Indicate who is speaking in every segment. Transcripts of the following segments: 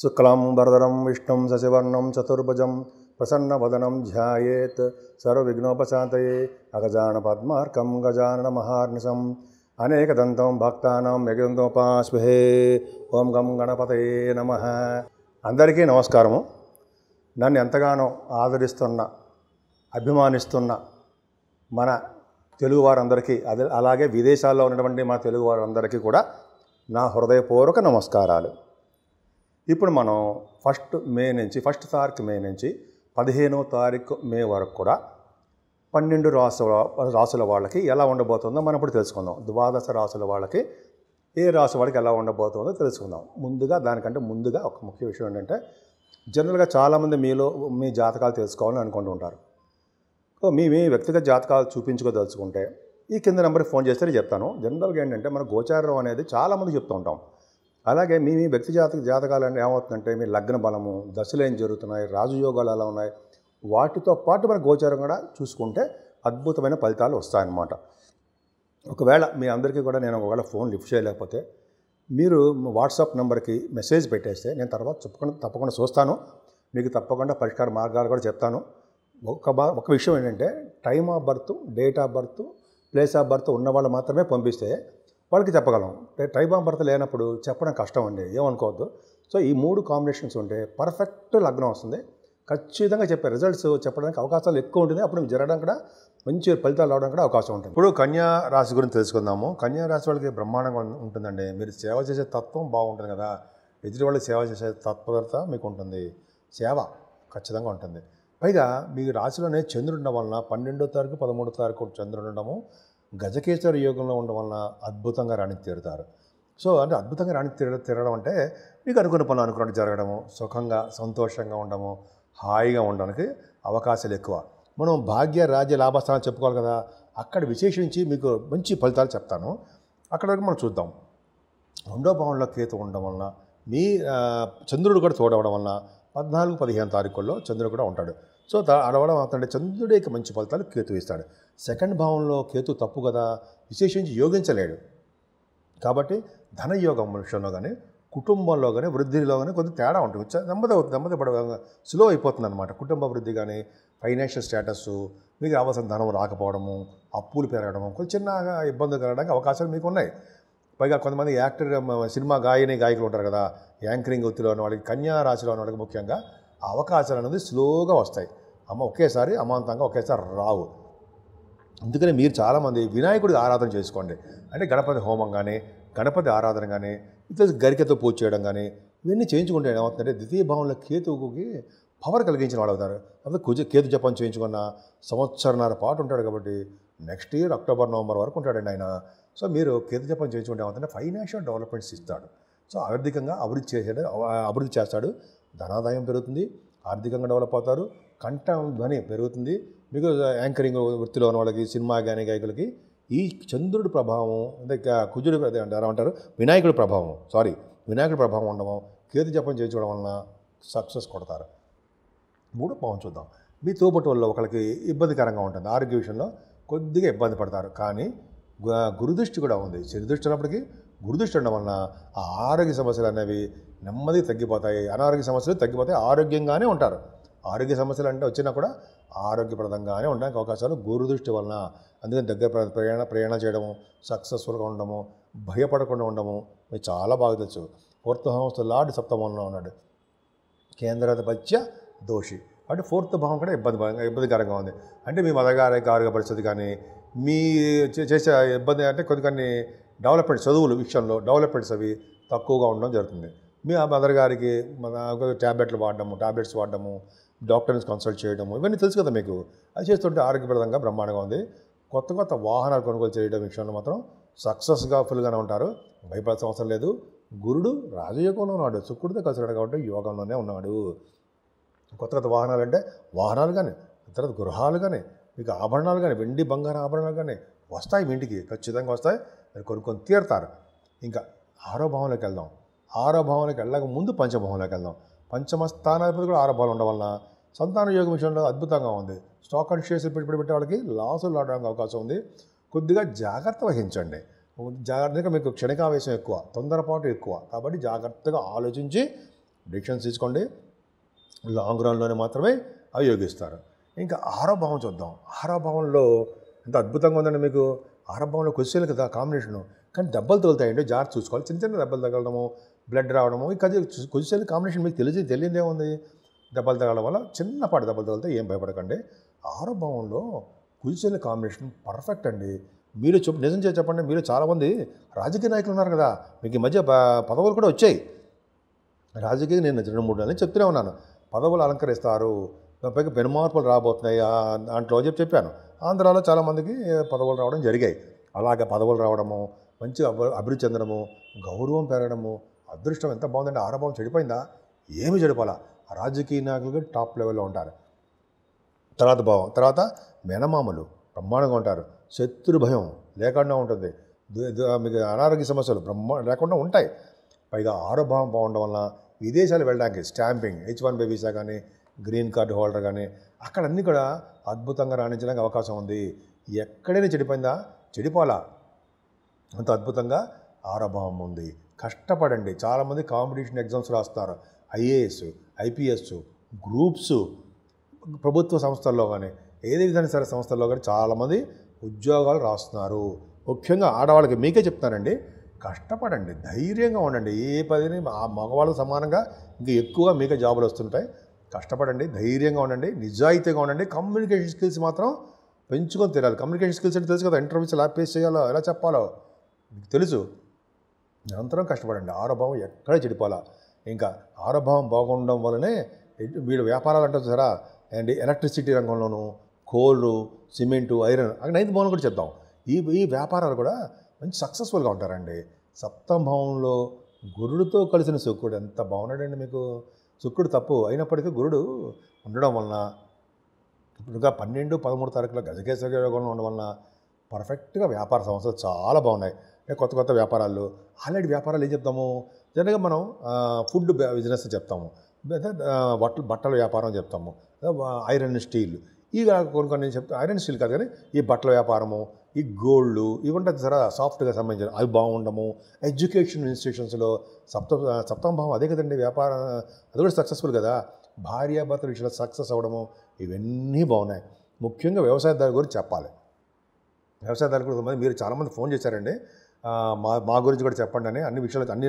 Speaker 1: శుక్లం వరదరం విష్ణుం శశివర్ణం చతుర్భుజం ప్రసన్నవదనం ధ్యాయేత్ సర్వవిఘ్నోపశాంతయే అగజాన పద్మార్కం గజానన మహార్నిశం దంతం భక్తానం యగదంతోపాస్మహే ఓం గం గణపతయే నమ అందరికీ నమస్కారము నన్ను ఎంతగానో ఆదరిస్తున్న అభిమానిస్తున్న మన తెలుగు వారందరికీ అదే అలాగే విదేశాల్లో ఉన్నటువంటి మన తెలుగు వారందరికీ కూడా నా హృదయపూర్వక నమస్కారాలు ఇప్పుడు మనం ఫస్ట్ మే నుంచి ఫస్ట్ తారీఖు మే నుంచి పదిహేనో తారీఖు మే వరకు కూడా పన్నెండు రాసుల రాసుల వాళ్ళకి ఎలా ఉండబోతుందో మనం ఇప్పుడు తెలుసుకుందాం ద్వాదశ రాసుల వాళ్ళకి ఏ రాశి వాళ్ళకి ఎలా ఉండబోతుందో తెలుసుకుందాం ముందుగా దానికంటే ముందుగా ఒక ముఖ్య విషయం ఏంటంటే జనరల్గా చాలామంది మీలో మీ జాతకాలు తెలుసుకోవాలని అనుకుంటూ ఉంటారు సో మీ మీ వ్యక్తిగత జాతకాలు చూపించుకోదలుచుకుంటే ఈ కింద నెంబర్కి ఫోన్ చేస్తే చెప్తాను జనరల్గా ఏంటంటే మన గోచారం అనేది చాలామంది చెప్తూ ఉంటాం అలాగే మీ మీ వ్యక్తి జాతక జాతకాలు ఏమవుతుందంటే మీ లగ్న బలము దశలు ఏం జరుగుతున్నాయి రాజయోగాలు ఎలా ఉన్నాయి వాటితో పాటు మన గోచారం కూడా చూసుకుంటే అద్భుతమైన ఫలితాలు వస్తాయన్నమాట ఒకవేళ మీ అందరికీ కూడా నేను ఒకవేళ ఫోన్ లిఫ్ట్ చేయలేకపోతే మీరు వాట్సాప్ నెంబర్కి మెసేజ్ పెట్టేస్తే నేను తర్వాత చెప్పకుండా తప్పకుండా చూస్తాను మీకు తప్పకుండా పరిష్కార మార్గాలు కూడా చెప్తాను ఒక ఒక విషయం ఏంటంటే time of birth date of birth place of birth ఉన్న వాళ్ళు మాత్రమే పంపిస్తే వాళ్ళకి చెప్పగలం భర్త లేనప్పుడు చెప్పడం కష్టం అండి ఏమనుకోవద్దు సో ఈ మూడు కాంబినేషన్స్ ఉంటే పర్ఫెక్ట్ లగ్నం వస్తుంది ఖచ్చితంగా చెప్పే రిజల్ట్స్ చెప్పడానికి అవకాశాలు ఎక్కువ ఉంటుంది అప్పుడు జరగడం కూడా మంచి ఫలితాలు రావడం కూడా అవకాశం ఉంటుంది ఇప్పుడు కన్యా రాశి గురించి తెలుసుకుందాము కన్యా రాశి వాళ్ళకి బ్రహ్మాండంగా ఉంటుందండి మీరు సేవ చేసే తత్వం బాగుంటుంది కదా ఎదుటి వాళ్ళకి సేవ చేసే తత్పరత మీకు ఉంటుంది సేవ ఖచ్చితంగా ఉంటుంది పైగా మీ రాశిలోనే చంద్రుడు ఉండడం వలన పన్నెండో తారీఖు పదమూడో తారీఖు చంద్రుడు ఉండడము గజకేశ్వర యోగంలో ఉండడం వలన అద్భుతంగా రాణి తీరుతారు సో అంటే అద్భుతంగా రాణి తీర తీరడం అంటే మీకు అనుకున్న పనులు అనుకున్నట్టు జరగడము సుఖంగా సంతోషంగా ఉండడము హాయిగా ఉండడానికి అవకాశాలు ఎక్కువ మనం భాగ్య రాజ్య లాభస్థానాలు చెప్పుకోవాలి కదా అక్కడ విశేషించి మీకు మంచి ఫలితాలు చెప్తాను అక్కడ వరకు మనం చూద్దాం రెండో భావంలో కేతు ఉండడం వలన మీ చంద్రుడు కూడా చూడవడం వలన పద్నాలుగు పదిహేను తారీఖుల్లో చంద్రుడు కూడా ఉంటాడు సో అడవడం అతని చంద్రుడికి మంచి ఫలితాలు కేతు ఇస్తాడు సెకండ్ భావంలో కేతు తప్పు కదా విశేషించి యోగించలేడు కాబట్టి ధనయోగం విషయంలో కానీ కుటుంబంలో కానీ వృద్ధిలో కానీ కొంత తేడా ఉంటుంది నెమ్మది అవుతుంది నెమ్మది పడ స్లో అయిపోతుంది అనమాట కుటుంబ వృద్ధి కానీ ఫైనాన్షియల్ స్టేటస్ మీకు అవసరం ధనం రాకపోవడము అప్పులు పెరగడము కొంచెం చిన్నగా ఇబ్బంది కలగడానికి అవకాశాలు మీకు ఉన్నాయి పైగా కొంతమంది యాక్టర్ సినిమా గాయని గాయకులు ఉంటారు కదా యాంకరింగ్ ఒత్తిలో ఉన్న వాళ్ళకి కన్యా రాశిలో ఉన్న వాళ్ళకి ముఖ్యంగా అవకాశాలు అనేది స్లోగా వస్తాయి అమ్మ ఒకేసారి అమాంతంగా ఒకేసారి రావు అందుకని మీరు చాలామంది వినాయకుడికి ఆరాధన చేసుకోండి అంటే గణపతి హోమం కానీ గణపతి ఆరాధన కానీ ఇట్లా గరికతో పూజ చేయడం కానీ ఇవన్నీ చేయించుకుంటే ఏమవుతుందంటే ద్వితీయ భావంలో కేతువుకి పవర్ కలిగించిన వాడు అవుతారు కాకపోతే కుజ కేతు జపం చేయించుకున్న సంవత్సరన్నర పాటు ఉంటాడు కాబట్టి నెక్స్ట్ ఇయర్ అక్టోబర్ నవంబర్ వరకు ఉంటాడండి ఆయన సో మీరు కేతు జపం చేయించుకుంటే ఏమవుతుందంటే ఫైనాన్షియల్ డెవలప్మెంట్స్ ఇస్తాడు సో ఆర్థికంగా అభివృద్ధి చేసాడు అభివృద్ధి చేస్తాడు ధనాదాయం పెరుగుతుంది ఆర్థికంగా డెవలప్ అవుతారు కంట ధ్వని పెరుగుతుంది మీకు యాంకరింగ్ వృత్తిలో ఉన్న వాళ్ళకి సినిమా గాని గాయకులకి ఈ చంద్రుడి ప్రభావం అంటే కుజుడు అంటారు అంటారు వినాయకుడి ప్రభావం సారీ వినాయకుడి ప్రభావం ఉండడం కీర్తి జపం చేయించడం వలన సక్సెస్ కొడతారు మూడు భావం చూద్దాం మీ తోపటి వల్ల ఒకరికి ఇబ్బందికరంగా ఉంటుంది ఆరోగ్య విషయంలో కొద్దిగా ఇబ్బంది పడతారు కానీ గురుదృష్టి కూడా ఉంది దృష్టి ఉన్నప్పటికీ గురుదృష్టి ఉండడం వలన ఆ ఆరోగ్య సమస్యలు అనేవి నెమ్మది తగ్గిపోతాయి అనారోగ్య సమస్యలు తగ్గిపోతాయి ఆరోగ్యంగానే ఉంటారు ఆరోగ్య సమస్యలు అంటే వచ్చినా కూడా ఆరోగ్యప్రదంగానే ఉండడానికి అవకాశాలు గురుదృష్టి వలన అందుకని దగ్గర ప్రయాణ ప్రయాణం చేయడము సక్సెస్ఫుల్గా ఉండడము భయపడకుండా ఉండము మీకు చాలా బాగా తెలుసు ఫోర్త్ హౌస్ లార్డ్ సప్తమంలో ఉన్నాడు కేంద్రాధిపత్య దోషి అంటే ఫోర్త్ భావం కూడా ఇబ్బంది ఇబ్బందికరంగా ఉంది అంటే మీ మదగారి ఆరోగ్య పరిస్థితి కానీ మీ చేసే ఇబ్బంది అంటే కొన్ని కొన్ని డెవలప్మెంట్ చదువుల విషయంలో డెవలప్మెంట్స్ అవి తక్కువగా ఉండడం జరుగుతుంది మీ ఆ మదర్ గారికి ట్యాబ్లెట్లు వాడడము ట్యాబ్లెట్స్ వాడడము డాక్టర్ని కన్సల్ట్ చేయడము ఇవన్నీ తెలుసు కదా మీకు అది చేస్తుంటే ఆరోగ్యప్రదంగా బ్రహ్మాండంగా ఉంది కొత్త కొత్త వాహనాలు కొనుగోలు చేయడం విషయంలో మాత్రం సక్సెస్గా ఫుల్గానే ఉంటారు భయపడాల్సిన అవసరం లేదు గురుడు రాజయోగంలో ఉన్నాడు శుక్రుడితో కలిసినాడు కాబట్టి యోగంలోనే ఉన్నాడు కొత్త కొత్త వాహనాలు అంటే వాహనాలు కానీ తర్వాత గృహాలు కానీ మీకు ఆభరణాలు కానీ వెండి బంగారు ఆభరణాలు కానీ వస్తాయి మీ ఇంటికి ఖచ్చితంగా వస్తాయి మీరు కొనుక్కొని తీరుతారు ఇంకా ఆరో భావంలోకి వెళ్దాం ఆరో భావంలోకి వెళ్ళక ముందు పంచభావంలోకి వెళ్దాం పంచమ స్థానాధిపతి కూడా ఆరో భావం ఉండడం వలన సంతాన యోగం విషయంలో అద్భుతంగా ఉంది స్టాక్ అండ్ షేర్స్ పెట్టుబడి పెట్టే వాళ్ళకి లాసులు రావడానికి అవకాశం ఉంది కొద్దిగా జాగ్రత్త వహించండి జాగ్రత్తగా మీకు క్షణికావేశం ఎక్కువ తొందరపాటు ఎక్కువ కాబట్టి జాగ్రత్తగా ఆలోచించి డిక్షన్స్ తీసుకోండి లాంగ్ రన్లోనే మాత్రమే అవి యోగిస్తారు ఇంకా ఆరో భావం చూద్దాం ఆరో భావంలో ఎంత అద్భుతంగా ఉందండి మీకు ఆరంభంలో క్వశ్చన్లు కదా కాంబినేషను కానీ దెబ్బలు తగులుతాయండి జాగ్రత్త చూసుకోవాలి చిన్న చిన్న దెబ్బలు తగలడము బ్లడ్ రావడము ఇక క్వశ్చన్లు కాంబినేషన్ మీకు తెలిసి తెలియదే ఉంది దెబ్బలు తగలడం వల్ల చిన్నపాటి దెబ్బలు తగిలితే ఏం భయపడకండి ఆరంభంలో క్వశ్చన్ల కాంబినేషన్ పర్ఫెక్ట్ అండి మీరు చెప్పు నిజం చేసి చెప్పండి మీరు చాలామంది రాజకీయ నాయకులు ఉన్నారు కదా మీకు ఈ మధ్య పదవులు కూడా వచ్చాయి రాజకీయ నేను రెండు మూడు నెలలు చెప్తూనే ఉన్నాను పదవులు అలంకరిస్తారు పైగా పెనుమార్పులు రాబోతున్నాయి దాంట్లో చెప్పి చెప్పాను ఆంధ్రాలో చాలామందికి పదవులు రావడం జరిగాయి అలాగే పదవులు రావడము మంచి అభివృద్ధి చెందడము గౌరవం పెరగడము అదృష్టం ఎంత బాగుందంటే ఆరభావం చెడిపోయిందా ఏమి చెడిపోలా రాజకీయ నాయకులు టాప్ లెవెల్లో ఉంటారు తర్వాత భావం తర్వాత మెనమామలు బ్రహ్మాండంగా ఉంటారు శత్రు భయం లేకుండా ఉంటుంది మీకు అనారోగ్య సమస్యలు బ్రహ్మ లేకుండా ఉంటాయి పైగా ఆరోభావం బాగుండడం వల్ల విదేశాలు వెళ్ళడానికి స్టాంపింగ్ హెచ్ వన్ బేబీసా కానీ గ్రీన్ కార్డు హోల్డర్ కానీ అక్కడ అన్నీ కూడా అద్భుతంగా రాణించడానికి అవకాశం ఉంది ఎక్కడైనా చెడిపోయిందా చెడిపోలా అంత అద్భుతంగా ఆరభావం ఉంది కష్టపడండి చాలామంది కాంపిటీషన్ ఎగ్జామ్స్ రాస్తారు ఐఏఎస్ ఐపీఎస్ గ్రూప్స్ ప్రభుత్వ సంస్థల్లో కానీ ఏదే విధంగా సరే సంస్థల్లో కానీ చాలామంది ఉద్యోగాలు రాస్తున్నారు ముఖ్యంగా ఆడవాళ్ళకి మీకే చెప్తానండి కష్టపడండి ధైర్యంగా ఉండండి ఏ పదిని మా మగవాళ్ళ సమానంగా ఇంకా ఎక్కువగా మీకే జాబులు వస్తుంటాయి కష్టపడండి ధైర్యంగా ఉండండి నిజాయితీగా ఉండండి కమ్యూనికేషన్ స్కిల్స్ మాత్రం పెంచుకొని తెలియాలి కమ్యూనికేషన్ స్కిల్స్ అంటే తెలుసు కదా ఇంటర్వ్యూస్ ఎలా పేస్ చేయాలో ఎలా చెప్పాలో మీకు తెలుసు నిరంతరం కష్టపడండి ఆరోభావం ఎక్కడ చెడిపోవాలా ఇంకా ఆరోభావం బాగుండడం వల్లనే వీడు వ్యాపారాలు అంటారు సరా అండ్ ఎలక్ట్రిసిటీ రంగంలోనూ కోళ్ళు సిమెంటు ఐరన్ అక్కడ నైన్త్ భవనం కూడా చెప్తాం ఈ ఈ వ్యాపారాలు కూడా మంచి సక్సెస్ఫుల్గా ఉంటారండి సప్తం భవనంలో గురుడితో కలిసిన శుకుడు ఎంత బాగున్నాడండి మీకు శుక్రుడు తప్పు అయినప్పటికీ గురుడు ఉండడం వలన ఇప్పుడుగా పన్నెండు పదమూడు తారీఖులో గజకేశ్వర యోగంలో ఉండడం వలన పర్ఫెక్ట్గా వ్యాపార సంస్థలు చాలా బాగున్నాయి కొత్త కొత్త వ్యాపారాలు ఆల్రెడీ వ్యాపారాలు ఏం చెప్తాము జనరల్గా మనం ఫుడ్ బిజినెస్ చెప్తాము లేదా బట్టల వ్యాపారం చెప్తాము ఐరన్ స్టీల్ ఈ కొన్ని కొన్ని చెప్తా ఐరన్ స్టీల్ కాదు కానీ ఈ బట్టల వ్యాపారము ఈ గోల్డ్ ఇవి ఉంటుంది సార్ సాఫ్ట్గా సంబంధించిన అవి బాగుండము ఎడ్యుకేషన్ ఇన్స్టిట్యూషన్స్లో సప్త భావం అదే కదండి వ్యాపారం అది కూడా సక్సెస్ఫుల్ కదా భార్యాభర్తల విషయంలో సక్సెస్ అవ్వడము ఇవన్నీ బాగున్నాయి ముఖ్యంగా వ్యవసాయదారుల గురించి చెప్పాలి వ్యవసాయదారు గురించి మీరు చాలామంది ఫోన్ చేశారండి మా మా గురించి కూడా చెప్పండి అని అన్ని విషయాలు అన్ని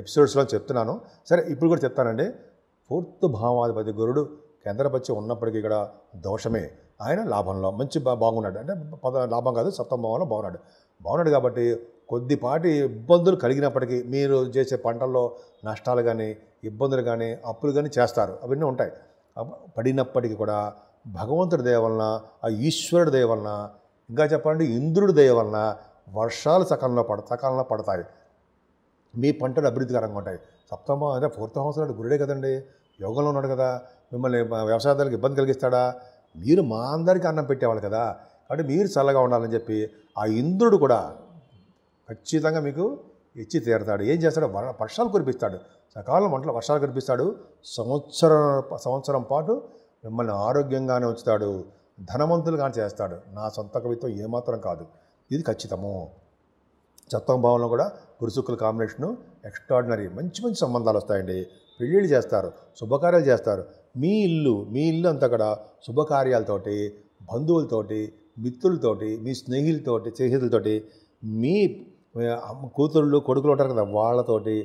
Speaker 1: ఎపిసోడ్స్లో చెప్తున్నాను సరే ఇప్పుడు కూడా చెప్తానండి ఫోర్త్ భావాధిపతి గురుడు కేంద్రపచ్చి ఉన్నప్పటికీ ఇక్కడ దోషమే ఆయన లాభంలో మంచి బాగున్నాడు అంటే పద లాభం కాదు సప్తమ భావంలో బాగున్నాడు బాగున్నాడు కాబట్టి కొద్దిపాటి ఇబ్బందులు కలిగినప్పటికీ మీరు చేసే పంటల్లో నష్టాలు కానీ ఇబ్బందులు కానీ అప్పులు కానీ చేస్తారు అవన్నీ ఉంటాయి పడినప్పటికీ కూడా భగవంతుడి దయ వలన ఆ ఈశ్వరుడి దయ వలన ఇంకా చెప్పాలంటే ఇంద్రుడి దయ వలన వర్షాలు సకాలంలో పడ సకాలంలో పడతాయి మీ పంటలు అభివృద్ధికరంగా ఉంటాయి సప్తమ అంటే ఫోర్త్ హౌస్ గురుడే కదండి యోగంలో ఉన్నాడు కదా మిమ్మల్ని వ్యవసాయదారులకు ఇబ్బంది కలిగిస్తాడా మీరు మా అందరికీ అన్నం పెట్టేవాళ్ళు కదా కాబట్టి మీరు చల్లగా ఉండాలని చెప్పి ఆ ఇంద్రుడు కూడా ఖచ్చితంగా మీకు ఇచ్చి తీరతాడు ఏం చేస్తాడు వర్షాలు కురిపిస్తాడు సకాలం వంటలు వర్షాలు కురిపిస్తాడు సంవత్సరం సంవత్సరం పాటు మిమ్మల్ని ఆరోగ్యంగానే ఉంచుతాడు కానీ చేస్తాడు నా సొంత కవిత్వం ఏమాత్రం కాదు ఇది ఖచ్చితము చత్వం భావంలో కూడా గురుసుక్కుల కాంబినేషను ఎక్స్ట్రాడినరీ మంచి మంచి సంబంధాలు వస్తాయండి పెళ్ళిళ్ళు చేస్తారు శుభకార్యాలు చేస్తారు మీ ఇల్లు మీ ఇల్లు అంతా అక్కడ శుభకార్యాలతోటి బంధువులతోటి మిత్రులతోటి మీ స్నేహితులతోటి స్నేహితులతోటి మీ కూతుళ్ళు కొడుకులు ఉంటారు కదా వాళ్ళతోటి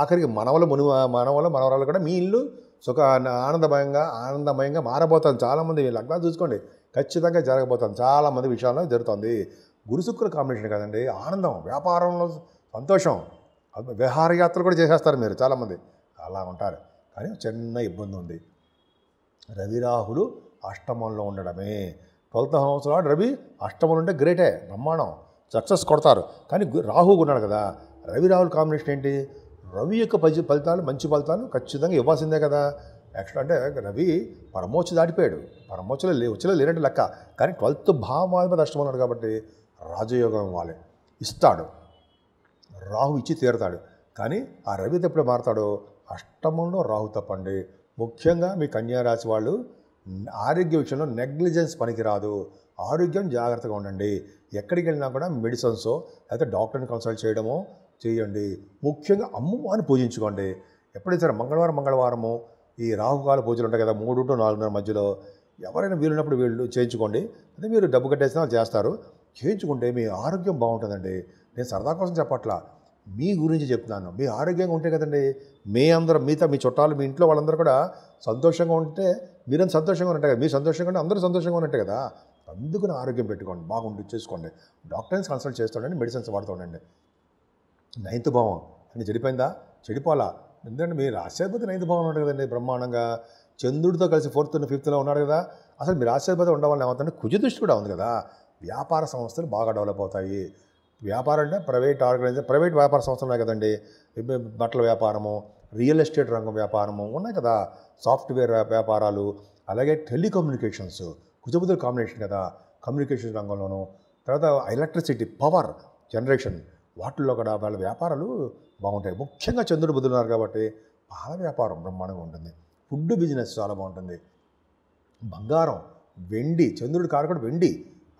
Speaker 1: ఆఖరికి మనవల మును మనవల మనవరాలు కూడా మీ ఇల్లు సుఖ ఆనందమయంగా ఆనందమయంగా మారబోతుంది చాలామంది లగ్నాలు చూసుకోండి ఖచ్చితంగా జరగబోతుంది చాలామంది విషయాల్లో జరుగుతుంది గురుశుక్కుల కాంబినేషన్ కదండి ఆనందం వ్యాపారంలో సంతోషం విహారయాత్రలు కూడా చేసేస్తారు మీరు చాలామంది అలా ఉంటారు కానీ చిన్న ఇబ్బంది ఉంది రవిరాహులు అష్టమంలో ఉండడమే ట్వెల్త్ హౌస్ నాడు రవి అష్టమంలో ఉంటే గ్రేటే బ్రహ్మాండం సక్సెస్ కొడతారు కానీ రాహు ఉన్నాడు కదా రవి రాహుల్ కాంబినేషన్ ఏంటి రవి యొక్క పది ఫలితాలు మంచి ఫలితాలు ఖచ్చితంగా ఇవ్వాల్సిందే కదా యాక్చువల్ అంటే రవి పరమోచ్చ దాటిపోయాడు పరమోచ్చలో లే వచ్చలో లేనట్టు లెక్క కానీ ట్వెల్త్ భావాధిపతి అష్టమన్నాడు కాబట్టి రాజయోగం ఇవ్వాలి ఇస్తాడు రాహు ఇచ్చి తీరుతాడు కానీ ఆ రవి ఎప్పుడు మారతాడు అష్టమంలో రాహు తప్పండి ముఖ్యంగా మీ కన్యారాశి వాళ్ళు ఆరోగ్య విషయంలో నెగ్లిజెన్స్ పనికిరాదు ఆరోగ్యం జాగ్రత్తగా ఉండండి ఎక్కడికి వెళ్ళినా కూడా మెడిసిన్సో లేకపోతే డాక్టర్ని కన్సల్ట్ చేయడమో చేయండి ముఖ్యంగా అమ్మవారిని పూజించుకోండి ఎప్పుడైనా సరే మంగళవారం మంగళవారము ఈ రాహుకాల పూజలు ఉంటాయి కదా మూడు టు నాలుగున్నర మధ్యలో ఎవరైనా వీలున్నప్పుడు వీళ్ళు చేయించుకోండి అంటే మీరు డబ్బు కట్టేసిన చేస్తారు చేయించుకుంటే మీ ఆరోగ్యం బాగుంటుందండి నేను సరదా కోసం చెప్పట్లా మీ గురించి చెప్తున్నాను మీ ఆరోగ్యంగా ఉంటే కదండి మీ అందరం మిగతా మీ చుట్టాలు మీ ఇంట్లో వాళ్ళందరూ కూడా సంతోషంగా ఉంటే మీరంత సంతోషంగా ఉన్నట్టే కదా మీరు సంతోషంగా ఉంటే అందరూ సంతోషంగా ఉన్నట్టే కదా అందుకు ఆరోగ్యం పెట్టుకోండి బాగుండి చేసుకోండి డాక్టర్స్ కన్సల్ట్ చేస్తుండండి మెడిసిన్స్ వాడుతుండండి నైన్త్ భావం అని చెడిపోయిందా చెడిపోవాలా ఎందుకంటే మీరు రాష్ట్రాధిపతి నైన్త్ భావం ఉన్నాడు కదండి బ్రహ్మాండంగా చంద్రుడితో కలిసి ఫోర్త్ ఫిఫ్త్లో ఉన్నాడు కదా అసలు మీరు రాష్ట్రాధిపతి ఉండవాలని ఏమవుతుందంటే కుజదృష్టి కూడా ఉంది కదా వ్యాపార సంస్థలు బాగా డెవలప్ అవుతాయి వ్యాపారం అంటే ప్రైవేట్ ఆర్గనైజేషన్ ప్రైవేట్ వ్యాపార సంస్థలు ఉన్నాయి కదండి బట్టల వ్యాపారము రియల్ ఎస్టేట్ రంగం వ్యాపారము ఉన్నాయి కదా సాఫ్ట్వేర్ వ్యాపారాలు అలాగే టెలికమ్యూనికేషన్స్ కుజబుదుల కాంబినేషన్ కదా కమ్యూనికేషన్ రంగంలోను తర్వాత ఎలక్ట్రిసిటీ పవర్ జనరేషన్ వాటిల్లో కూడా వాళ్ళ వ్యాపారాలు బాగుంటాయి ముఖ్యంగా చంద్రుడు బుధులున్నారు కాబట్టి పాల వ్యాపారం బ్రహ్మాండంగా ఉంటుంది ఫుడ్ బిజినెస్ చాలా బాగుంటుంది బంగారం వెండి చంద్రుడి కూడా వెండి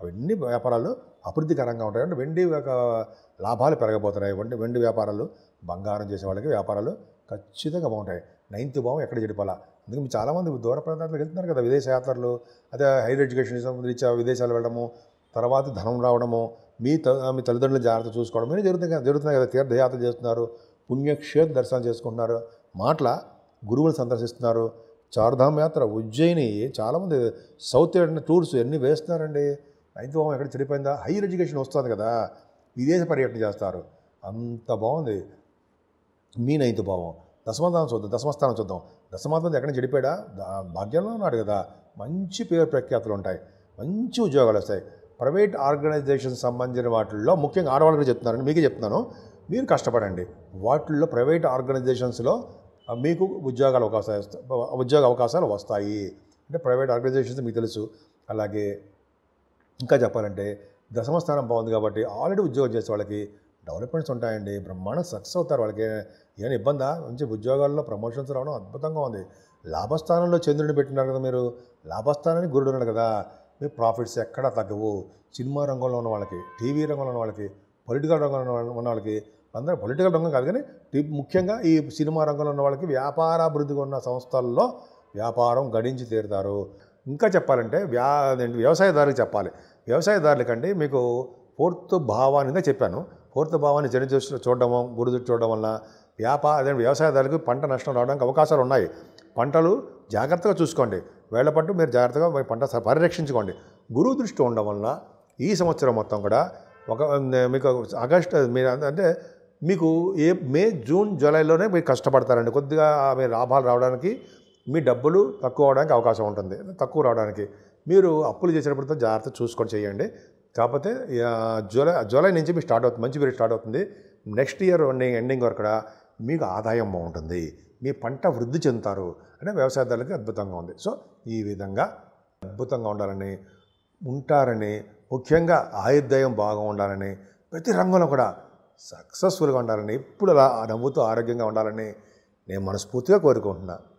Speaker 1: అవన్నీ వ్యాపారాలు అభివృద్ధికరంగా ఉంటాయి అంటే వెండి లాభాలు పెరగబోతున్నాయి వెండి వెండి వ్యాపారాలు బంగారం చేసే వాళ్ళకి వ్యాపారాలు ఖచ్చితంగా బాగుంటాయి నైన్త్ భావం ఎక్కడ చెడిపోలా ఎందుకంటే చాలామంది దూర ప్రాంతాలకు వెళ్తున్నారు కదా విదేశయాత్రలు అదే హైయర్ ఎడ్యుకేషన్ రీచా విదేశాలు వెళ్ళడము తర్వాత ధనం రావడము మీ మీ తల్లిదండ్రులు జాగ్రత్త చూసుకోవడం అనేది జరుగుతుంది జరుగుతున్నాయి కదా తీర్థయాత్ర చేస్తున్నారు పుణ్యక్షేత్ర దర్శనం చేసుకుంటున్నారు మాటల గురువులు సందర్శిస్తున్నారు చార్ధామ్ యాత్ర ఉజ్జయిని చాలామంది సౌత్ టూర్స్ ఎన్ని వేస్తున్నారండి నైన్త్ భావం ఎక్కడ చెడిపోయిందా హైయర్ ఎడ్యుకేషన్ వస్తుంది కదా విదేశ పర్యటన చేస్తారు అంత బాగుంది మీ నైన్త్ భావం దశమస్థానం చూద్దాం దశమస్థానం చూద్దాం దశమస్థానం ఎక్కడ చెడిపోయా భాగ్యంలో ఉన్నాడు కదా మంచి పేరు ప్రఖ్యాతులు ఉంటాయి మంచి ఉద్యోగాలు వస్తాయి ప్రైవేట్ ఆర్గనైజేషన్ సంబంధించిన వాటిల్లో ముఖ్యంగా ఆడవాళ్ళకి చెప్తున్నారని మీకే చెప్తున్నాను మీరు కష్టపడండి వాటిల్లో ప్రైవేట్ ఆర్గనైజేషన్స్లో మీకు ఉద్యోగాలు అవకాశాలు ఉద్యోగ అవకాశాలు వస్తాయి అంటే ప్రైవేట్ ఆర్గనైజేషన్స్ మీకు తెలుసు అలాగే ఇంకా చెప్పాలంటే దశమ స్థానం బాగుంది కాబట్టి ఆల్రెడీ ఉద్యోగం చేసే వాళ్ళకి డెవలప్మెంట్స్ ఉంటాయండి బ్రహ్మాండ సక్సెస్ అవుతారు వాళ్ళకి ఏమైనా ఇబ్బందా మంచి ఉద్యోగాల్లో ప్రమోషన్స్ రావడం అద్భుతంగా ఉంది లాభస్థానంలో చంద్రుడిని పెట్టినారు కదా మీరు లాభస్థానానికి గురుడు ఉన్నారు కదా మీ ప్రాఫిట్స్ ఎక్కడ తగ్గవు సినిమా రంగంలో ఉన్న వాళ్ళకి టీవీ రంగంలో ఉన్న వాళ్ళకి పొలిటికల్ రంగంలో ఉన్న వాళ్ళకి అందరూ పొలిటికల్ రంగం కాదు కానీ ముఖ్యంగా ఈ సినిమా రంగంలో ఉన్న వాళ్ళకి వ్యాపారాభివృద్ధిగా ఉన్న సంస్థల్లో వ్యాపారం గడించి తీరుతారు ఇంకా చెప్పాలంటే వ్యా వ్యవసాయదారులకు చెప్పాలి వ్యవసాయదారులకండి మీకు ఫోర్త్ భావానిగా చెప్పాను ఫోర్త్ భావాన్ని జరి గురు గురి చూడడం వల్ల వ్యాపార అదే వ్యవసాయదారులకు పంట నష్టం రావడానికి అవకాశాలు ఉన్నాయి పంటలు జాగ్రత్తగా చూసుకోండి వేళ్లపట్టు మీరు జాగ్రత్తగా మీ పంట పరిరక్షించుకోండి గురువు దృష్టి ఉండడం వల్ల ఈ సంవత్సరం మొత్తం కూడా ఒక మీకు ఆగస్టు మీరు అంటే మీకు ఏ మే జూన్ జూలైలోనే మీరు కష్టపడతారండి కొద్దిగా మీ లాభాలు రావడానికి మీ డబ్బులు తక్కువ అవడానికి అవకాశం ఉంటుంది తక్కువ రావడానికి మీరు అప్పులు చేసేటప్పుడు జాగ్రత్త చూసుకొని చేయండి కాకపోతే జూలై జూలై నుంచి మీకు స్టార్ట్ అవుతుంది మంచి పేరు స్టార్ట్ అవుతుంది నెక్స్ట్ ఇయర్ ఎండింగ్ ఎండింగ్ వరకు మీకు ఆదాయం బాగుంటుంది మీ పంట వృద్ధి చెందుతారు అంటే వ్యవసాయదారులకి అద్భుతంగా ఉంది సో ఈ విధంగా అద్భుతంగా ఉండాలని ఉంటారని ముఖ్యంగా ఆయుర్దాయం బాగా ఉండాలని ప్రతి రంగంలో కూడా సక్సెస్ఫుల్గా ఉండాలని ఎప్పుడు అలా నవ్వుతూ ఆరోగ్యంగా ఉండాలని నేను మనస్ఫూర్తిగా కోరుకుంటున్నాను